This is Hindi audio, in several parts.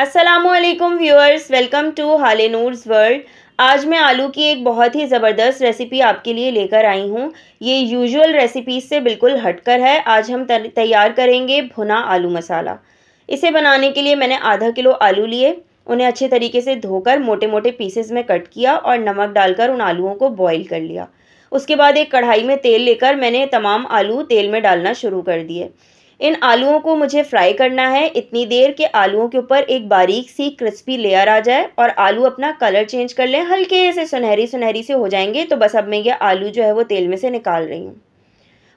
असलम व्यूअर्स वेलकम टू हाले नूर्स वर्ल्ड आज मैं आलू की एक बहुत ही ज़बरदस्त रेसिपी आपके लिए लेकर आई हूँ ये यूजुअल रेसिपीज से बिल्कुल हटकर है आज हम तैयार करेंगे भुना आलू मसाला इसे बनाने के लिए मैंने आधा किलो आलू लिए उन्हें अच्छे तरीके से धोकर मोटे मोटे पीसेस में कट किया और नमक डालकर उन आलूओं को बॉईल कर लिया उसके बाद एक कढ़ाई में तेल लेकर मैंने तमाम आलू तेल में डालना शुरू कर दिए इन आलूओं को मुझे फ्राई करना है इतनी देर के आलूओं के ऊपर एक बारीक सी क्रिस्पी लेयर आ जाए और आलू अपना कलर चेंज कर लें हल्के से सुनहरी सुनहरी से हो जाएंगे तो बस अब मैं ये आलू जो है वो तेल में से निकाल रही हूँ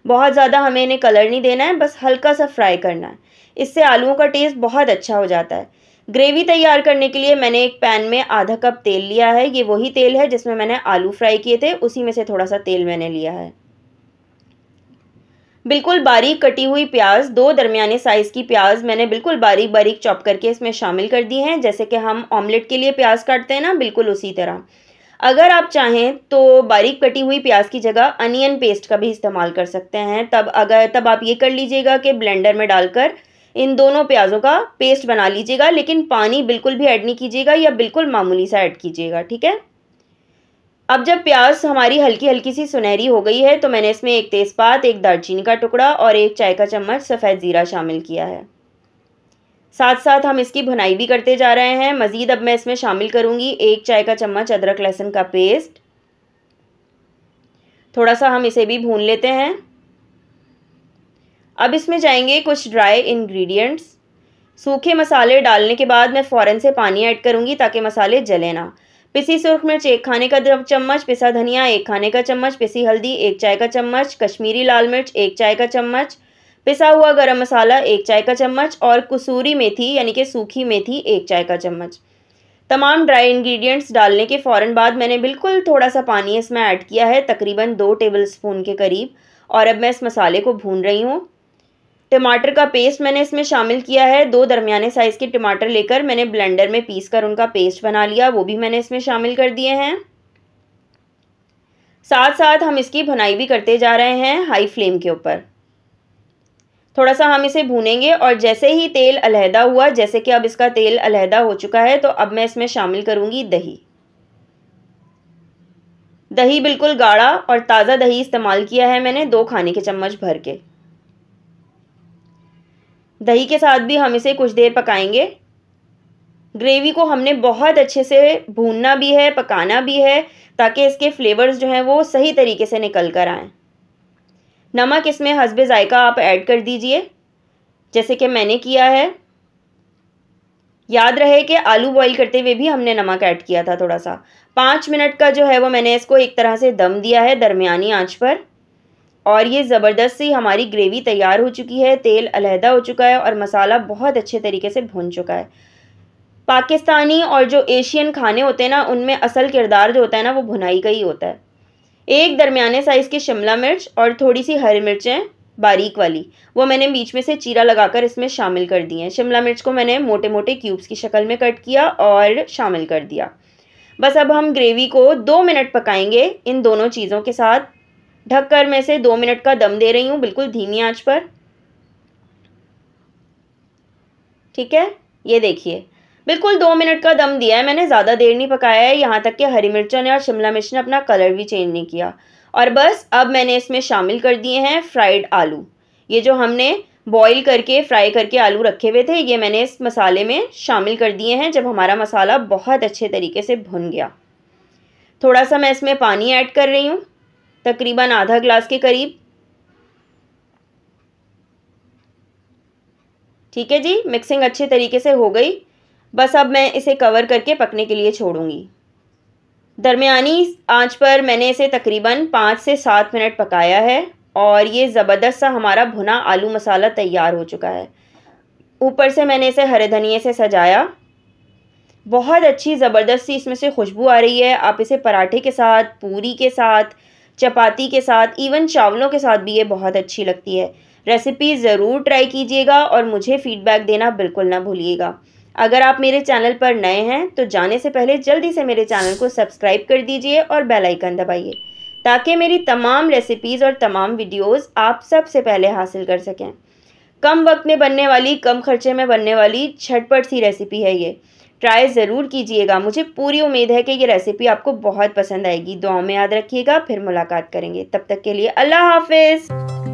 बहुत ज़्यादा हमें इन्हें कलर नहीं देना है बस हल्का सा फ्राई करना है इससे आलुओं का टेस्ट बहुत अच्छा हो जाता है ग्रेवी तैयार करने के लिए मैंने एक पैन में आधा कप तेल लिया है ये वही तेल है जिसमें मैंने आलू फ्राई किए थे उसी में से थोड़ा सा तेल मैंने लिया है बिल्कुल बारीक कटी हुई प्याज दो दरमियाने साइज़ की प्याज मैंने बिल्कुल बारीक बारीक चॉप करके इसमें शामिल कर दी है जैसे कि हम ऑमलेट के लिए प्याज काटते हैं ना बिल्कुल उसी तरह अगर आप चाहें तो बारीक कटी हुई प्याज की जगह अनियन पेस्ट का भी इस्तेमाल कर सकते हैं तब अगर तब आप ये कर लीजिएगा कि ब्लेंडर में डालकर इन दोनों प्याज़ों का पेस्ट बना लीजिएगा लेकिन पानी बिल्कुल भी ऐड नहीं कीजिएगा या बिल्कुल मामूली सा ऐड कीजिएगा ठीक है अब जब प्याज हमारी हल्की हल्की सी सुनहरी हो गई है तो मैंने इसमें एक तेज़पात एक दालचीनी का टुकड़ा और एक चाय का चम्मच सफ़ेद ज़ीरा शामिल किया है साथ साथ हम इसकी भुनाई भी करते जा रहे हैं मज़ीद अब मैं इसमें शामिल करूँगी एक चाय का चम्मच अदरक लहसुन का पेस्ट थोड़ा सा हम इसे भी भून लेते हैं अब इसमें जाएंगे कुछ ड्राई इंग्रेडिएंट्स सूखे मसाले डालने के बाद मैं फ़ौरन से पानी ऐड करूँगी ताकि मसाले जले ना पिसी सुरख मिर्च एक खाने का चम्मच पिसा धनिया एक खाने का चम्मच पिसी हल्दी एक चाय का चम्मच कश्मीरी लाल मिर्च एक चाय का चम्मच पिसा हुआ गरम मसाला एक चाय का चम्मच और कसूरी मेथी यानी कि सूखी मेथी एक चाय का चम्मच तमाम ड्राई इंग्रेडिएंट्स डालने के फ़ौरन बाद मैंने बिल्कुल थोड़ा सा पानी इसमें ऐड किया है तकरीबन दो टेबल स्पून के करीब और अब मैं इस मसाले को भून रही हूँ टमाटर का पेस्ट मैंने इसमें शामिल किया है दो दरमियाने साइज़ के टमाटर लेकर मैंने ब्लेंडर में पीस कर उनका पेस्ट बना लिया वो भी मैंने इसमें शामिल कर दिए हैं साथ साथ हम इसकी भुनाई भी करते जा रहे हैं हाई फ्लेम के ऊपर थोड़ा सा हम इसे भूनेंगे और जैसे ही तेल अलहदा हुआ जैसे कि अब इसका तेल अलहदा हो चुका है तो अब मैं इसमें शामिल करूँगी दही दही बिल्कुल गाढ़ा और ताज़ा दही इस्तेमाल किया है मैंने दो खाने के चम्मच भर के दही के साथ भी हम इसे कुछ देर पकाएंगे ग्रेवी को हमने बहुत अच्छे से भूनना भी है पकाना भी है ताकि इसके फ्लेवर्स जो हैं वो सही तरीके से निकल कर आएँ नमक इसमें हसब ज़ायका आप ऐड कर दीजिए जैसे कि मैंने किया है याद रहे कि आलू बॉईल करते हुए भी हमने नमक ऐड किया था थोड़ा सा पाँच मिनट का जो है वो मैंने इसको एक तरह से दम दिया है दरमियानी आँच पर और ये ज़बरदस्त सी हमारी ग्रेवी तैयार हो चुकी है तेल अलहदा हो चुका है और मसाला बहुत अच्छे तरीके से भुन चुका है पाकिस्तानी और जो एशियन खाने होते हैं ना उनमें असल किरदार जो होता है ना वो भुनाई का ही होता है एक दरमियाने साइज़ की शिमला मिर्च और थोड़ी सी हरी मिर्चें बारीक वाली वो मैंने बीच में से चीरा लगाकर इसमें शामिल कर दी हैं शिमला मिर्च को मैंने मोटे मोटे क्यूब्स की शक्ल में कट किया और शामिल कर दिया बस अब हम ग्रेवी को दो मिनट पकाएंगे इन दोनों चीज़ों के साथ ढककर मैं इसे दो मिनट का दम दे रही हूँ बिल्कुल धीमी आंच पर ठीक है ये देखिए बिल्कुल दो मिनट का दम दिया है मैंने ज़्यादा देर नहीं पकाया है यहाँ तक कि हरी मिर्चों ने और शिमला मिर्च ने अपना कलर भी चेंज नहीं किया और बस अब मैंने इसमें शामिल कर दिए हैं फ्राइड आलू ये जो हमने बॉईल करके फ्राई करके आलू रखे हुए थे ये मैंने इस मसाले में शामिल कर दिए हैं जब हमारा मसाला बहुत अच्छे तरीके से भुन गया थोड़ा सा मैं इसमें पानी ऐड कर रही हूँ तकरीबन आधा ग्लास के करीब ठीक है जी मिक्सिंग अच्छे तरीके से हो गई बस अब मैं इसे कवर करके पकने के लिए छोड़ूंगी दरमियानी आंच पर मैंने इसे तकरीबन पाँच से सात मिनट पकाया है और ये ज़बरदस्त सा हमारा भुना आलू मसाला तैयार हो चुका है ऊपर से मैंने इसे हरे धनिए से सजाया बहुत अच्छी ज़बरदस्त सी इसमें से खुशबू आ रही है आप इसे पराठे के साथ पूरी के साथ चपाती के साथ इवन चावलों के साथ भी ये बहुत अच्छी लगती है रेसिपी ज़रूर ट्राई कीजिएगा और मुझे फीडबैक देना बिल्कुल ना भूलिएगा अगर आप मेरे चैनल पर नए हैं तो जाने से पहले जल्दी से मेरे चैनल को सब्सक्राइब कर दीजिए और बेल आइकन दबाइए ताकि मेरी तमाम रेसिपीज़ और तमाम वीडियोस आप सबसे पहले हासिल कर सकें कम वक्त में बनने वाली कम खर्चे में बनने वाली छटपट सी रेसिपी है ये ट्राई ज़रूर कीजिएगा मुझे पूरी उम्मीद है कि ये रेसिपी आपको बहुत पसंद आएगी दुआ में याद रखिएगा फिर मुलाकात करेंगे तब तक के लिए अल्लाह हाफिज़